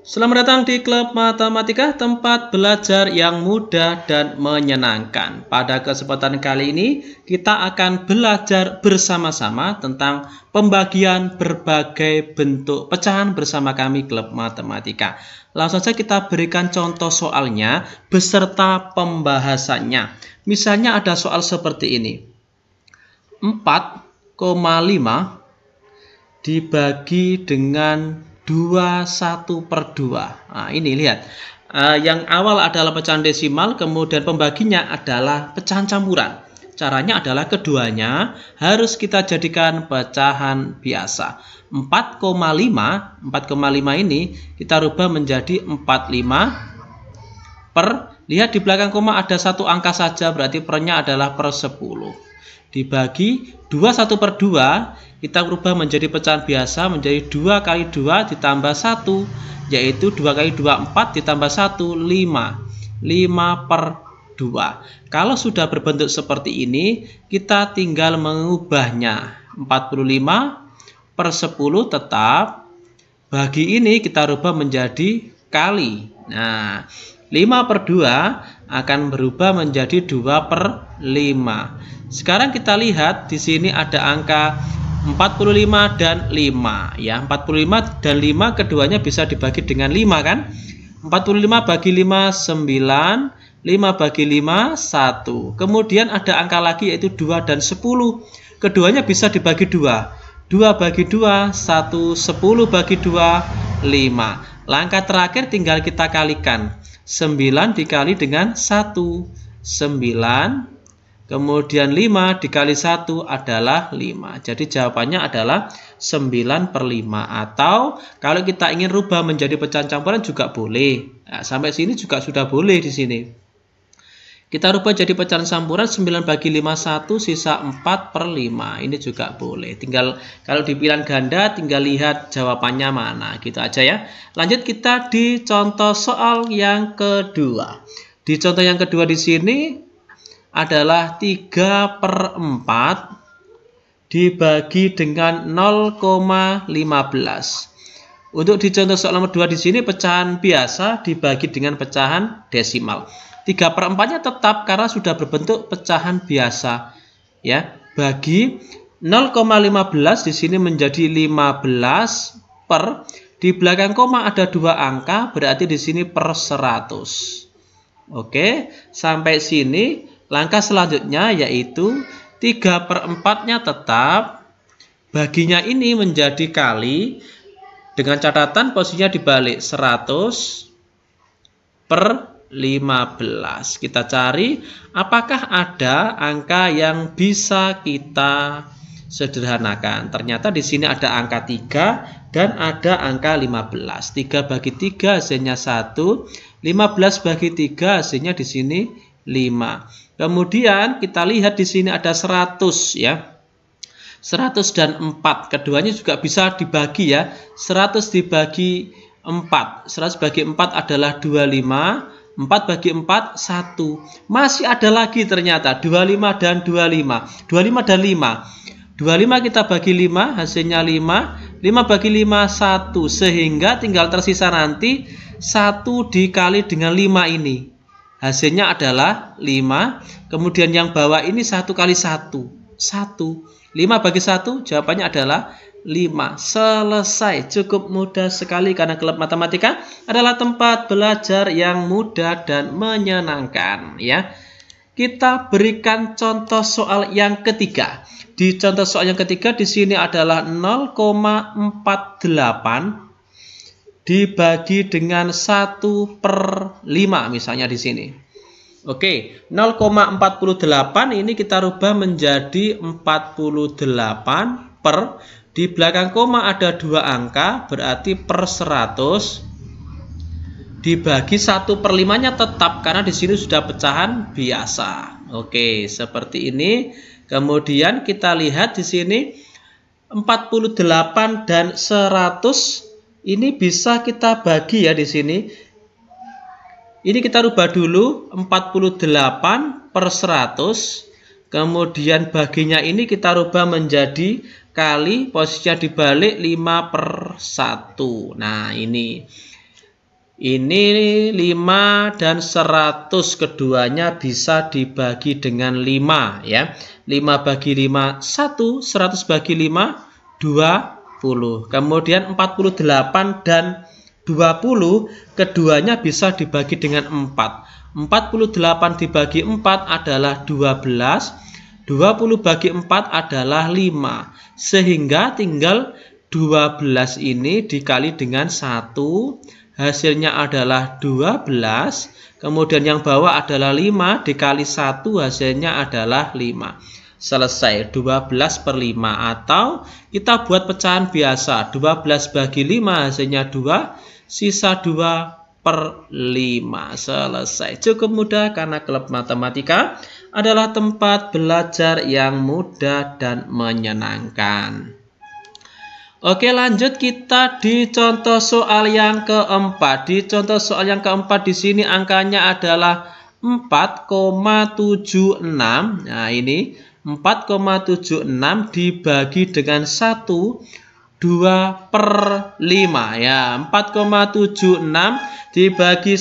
Selamat datang di Klub Matematika, tempat belajar yang mudah dan menyenangkan. Pada kesempatan kali ini, kita akan belajar bersama-sama tentang pembagian berbagai bentuk pecahan bersama kami Klub Matematika. Langsung saja kita berikan contoh soalnya beserta pembahasannya. Misalnya ada soal seperti ini. 4,5 dibagi dengan 2, 1 per 2. Nah, ini lihat. Uh, yang awal adalah pecahan desimal, kemudian pembaginya adalah pecahan campuran. Caranya adalah keduanya harus kita jadikan pecahan biasa. 4,5, 4,5 ini kita rubah menjadi 45 per, lihat di belakang koma ada satu angka saja, berarti pernya adalah per 10. Dibagi 21 per 2, kita ubah menjadi pecahan biasa menjadi 2 kali 2 ditambah 1 yaitu 2 kali 2 4 ditambah 1 5 5 per 2 kalau sudah berbentuk seperti ini kita tinggal mengubahnya 45 per 10 tetap bagi ini kita rubah menjadi kali nah 5 per 2 akan berubah menjadi 2 per 5 sekarang kita lihat di sini ada angka 45 dan 5 ya 45 dan 5 keduanya bisa dibagi dengan 5 kan 45 bagi 5 9 5 bagi 5 1 kemudian ada angka lagi yaitu 2 dan 10 keduanya bisa dibagi 2 2 bagi 2 1 10 bagi 2 5 langkah terakhir tinggal kita kalikan 9 dikali dengan 1 9 Kemudian 5 dikali 1 adalah 5. Jadi jawabannya adalah 9 per 5. Atau kalau kita ingin rubah menjadi pecahan campuran juga boleh. Nah, sampai sini juga sudah boleh di sini. Kita rubah jadi pecahan campuran 9 bagi 5 1 sisa 4 per 5. Ini juga boleh. Tinggal kalau di pilihan ganda tinggal lihat jawabannya mana. Gitu aja ya. Lanjut kita di contoh soal yang kedua. Di contoh yang kedua di sini adalah 3 per 4 dibagi dengan 0,15. Untuk di contoh soal nomor 2 di sini pecahan biasa dibagi dengan pecahan desimal. 3 per 4 nya tetap karena sudah berbentuk pecahan biasa. ya Bagi 0,15 di sini menjadi 15 per di belakang koma ada dua angka berarti di sini per 100. Oke, sampai sini Langkah selanjutnya yaitu 3 per 4-nya tetap, baginya ini menjadi kali, dengan catatan posisinya dibalik 100 per 15. Kita cari apakah ada angka yang bisa kita sederhanakan. Ternyata di sini ada angka 3 dan ada angka 15. 3 bagi 3 hasilnya 1, 15 bagi 3 hasilnya di sini 5. Kemudian kita lihat di sini ada 100 ya. 100 dan 4. Keduanya juga bisa dibagi ya. 100 dibagi 4. 100 bagi 4 adalah 25. 4 bagi 4 1. Masih ada lagi ternyata 25 dan 25. 25 dan 5. 25 kita bagi 5 hasilnya 5. 5 bagi 5 1 sehingga tinggal tersisa nanti 1 dikali dengan 5 ini. Hasilnya adalah 5. Kemudian yang bawah ini 1 kali 1. 1. 5 bagi 1 jawabannya adalah 5. Selesai. Cukup mudah sekali karena gelap matematika adalah tempat belajar yang mudah dan menyenangkan ya. Kita berikan contoh soal yang ketiga. Di contoh soal yang ketiga di sini adalah 0,48 dibagi dengan 1 per 5 misalnya di sini. Oke, 0,48 ini kita rubah menjadi 48 per di belakang koma ada dua angka berarti per 100 dibagi 1 per 5 nya tetap karena di sini sudah pecahan biasa. Oke, seperti ini. Kemudian kita lihat di sini 48 dan 100 ini bisa kita bagi ya di sini. Ini kita rubah dulu 48 per 100. Kemudian baginya ini kita rubah menjadi kali posisinya dibalik 5 per 1. Nah ini. Ini 5 dan 100 keduanya bisa dibagi dengan 5 ya. 5 bagi 5 1, 100 bagi 5 2 Kemudian 48 dan 20 keduanya bisa dibagi dengan 4. 48 dibagi 4 adalah 12. 20 bagi 4 adalah 5. Sehingga tinggal 12 ini dikali dengan 1 hasilnya adalah 12 kemudian yang bawah adalah 5 dikali 1 hasilnya adalah 5 selesai 12 per 5 atau kita buat pecahan biasa 12 bagi 5 hasilnya 2 sisa 2 per 5 selesai cukup mudah karena klub matematika adalah tempat belajar yang mudah dan menyenangkan Oke lanjut kita di contoh soal yang keempat Di contoh soal yang keempat di sini angkanya adalah 4,76 Nah ini 4,76 dibagi dengan 1 2 per 5 ya 4,76 dibagi 1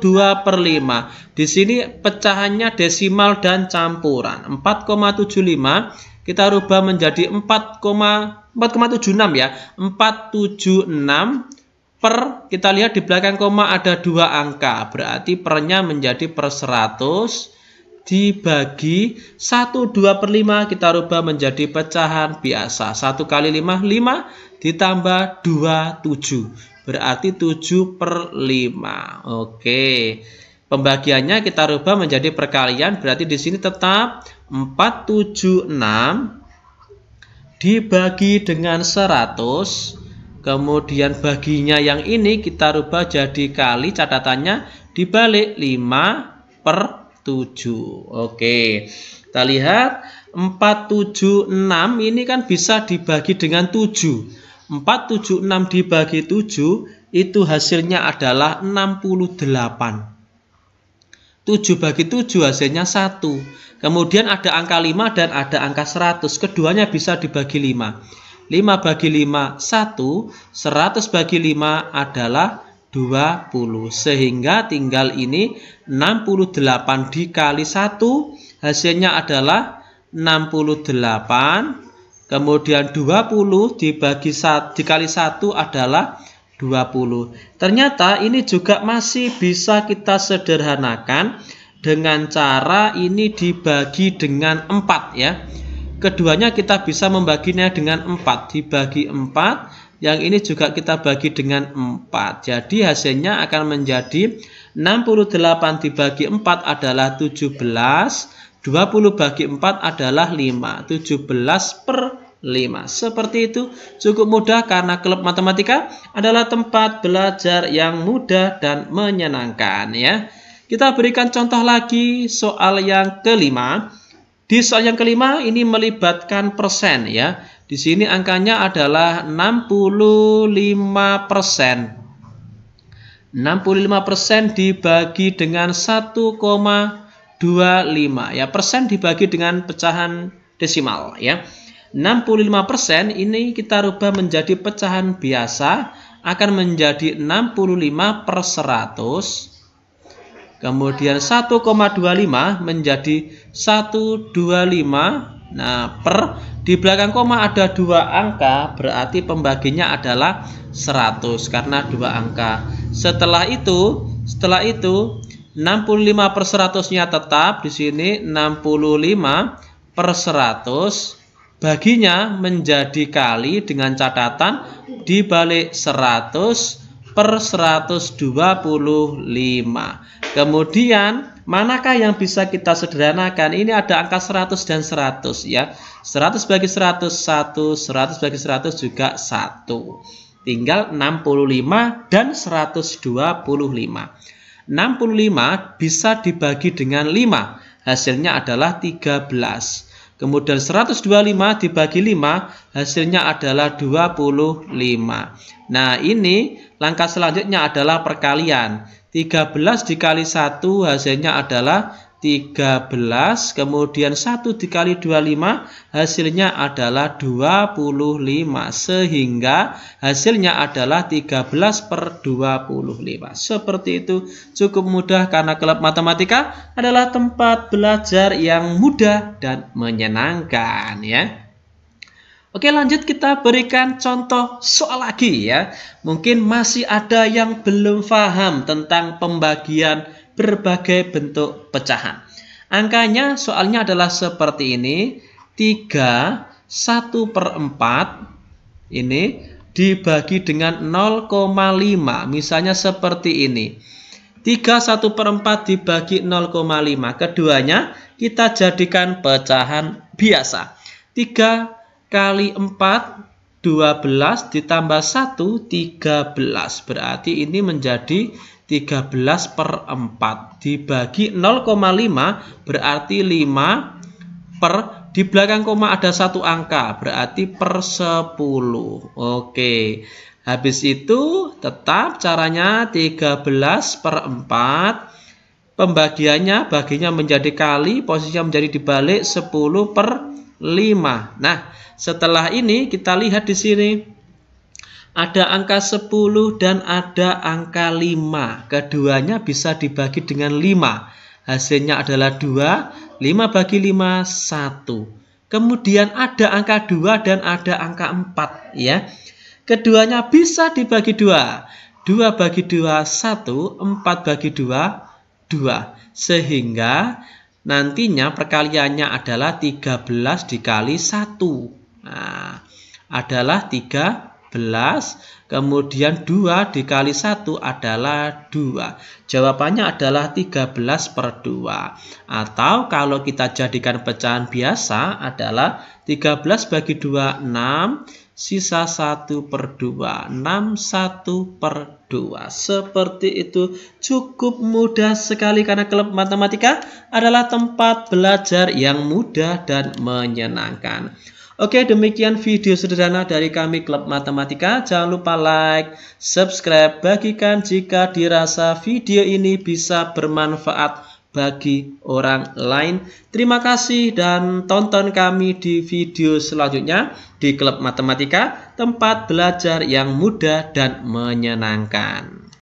2 per 5 di sini pecahannya desimal dan campuran 4,75 kita rubah menjadi 4, 4,76 ya 476 per kita lihat di belakang koma ada dua angka berarti pernya menjadi per 100 dibagi 1 2 per 5 kita rubah menjadi pecahan biasa 1 kali 5 5 ditambah 2 7 berarti 7 per 5 oke pembagiannya kita rubah menjadi perkalian berarti di sini tetap 4 7 6 dibagi dengan 100 kemudian baginya yang ini kita rubah jadi kali catatannya dibalik 5 per 47. Oke. Kita lihat 476 ini kan bisa dibagi dengan 7. 476 dibagi 7 itu hasilnya adalah 68. 7 bagi 7 hasilnya 1. Kemudian ada angka 5 dan ada angka 100. Keduanya bisa dibagi 5. 5 bagi 5 1, 100 bagi 5 adalah 20 sehingga tinggal ini 68 dikali 1 hasilnya adalah 68 kemudian 20 dibagi 1, dikali 1 adalah 20 ternyata ini juga masih bisa kita sederhanakan dengan cara ini dibagi dengan 4 ya keduanya kita bisa membaginya dengan 4 dibagi 4 yang ini juga kita bagi dengan 4 jadi hasilnya akan menjadi 68 dibagi 4 adalah 17 20 bagi 4 adalah 5 17 per 5 seperti itu cukup mudah karena klub matematika adalah tempat belajar yang mudah dan menyenangkan ya kita berikan contoh lagi soal yang kelima di soal yang kelima ini melibatkan persen ya di sini angkanya adalah 65 persen. 65 persen dibagi dengan 1,25 ya persen dibagi dengan pecahan desimal ya. 65 persen ini kita rubah menjadi pecahan biasa akan menjadi 65 per 100 Kemudian 1,25 menjadi 125 nah, per di belakang koma ada dua angka, berarti pembaginya adalah 100 karena dua angka. Setelah itu, setelah itu 65 per 100-nya tetap di sini 65 per 100 baginya menjadi kali dengan catatan dibalik 100 100 per 125. Kemudian manakah yang bisa kita sederhanakan? Ini ada angka 100 dan 100 ya. 100 bagi 100 1, 100 bagi 100 juga 1. Tinggal 65 dan 125. 65 bisa dibagi dengan 5. Hasilnya adalah 13. Kemudian 125 dibagi 5 hasilnya adalah 25. Nah, ini langkah selanjutnya adalah perkalian. 13 dikali 1 hasilnya adalah 13 kemudian 1 dikali 25 hasilnya adalah 25 sehingga hasilnya adalah 13 per 25 seperti itu cukup mudah karena klub matematika adalah tempat belajar yang mudah dan menyenangkan ya Oke lanjut kita berikan contoh soal lagi ya Mungkin masih ada yang belum paham tentang pembagian berbagai bentuk pecahan. Angkanya soalnya adalah seperti ini. 3, 1 per 4 ini dibagi dengan 0,5. Misalnya seperti ini. 3, 1 per 4 dibagi 0,5. Keduanya kita jadikan pecahan biasa. 3 kali 4 12 ditambah 1 13 berarti ini menjadi 13 per 4 dibagi 0,5 berarti 5 per di belakang koma ada satu angka berarti per 10 oke habis itu tetap caranya 13 per 4 pembagiannya baginya menjadi kali posisinya menjadi dibalik 10 per 5 nah setelah ini kita lihat di sini ada angka 10 dan ada angka 5. Keduanya bisa dibagi dengan 5. Hasilnya adalah 2. 5 bagi 5, 1. Kemudian ada angka 2 dan ada angka 4. Ya. Keduanya bisa dibagi 2. 2 bagi 2, 1. 4 bagi 2, 2. Sehingga nantinya perkaliannya adalah 13 dikali 1. Nah, adalah 3 14, kemudian 2 dikali 1 adalah 2. Jawabannya adalah 13 per 2. Atau kalau kita jadikan pecahan biasa adalah 13 bagi 2, 6, sisa 1 per 2, 6, 1 per 2. Seperti itu cukup mudah sekali karena klub matematika adalah tempat belajar yang mudah dan menyenangkan. Oke, demikian video sederhana dari kami Klub Matematika. Jangan lupa like, subscribe, bagikan jika dirasa video ini bisa bermanfaat bagi orang lain. Terima kasih dan tonton kami di video selanjutnya di Klub Matematika, tempat belajar yang mudah dan menyenangkan.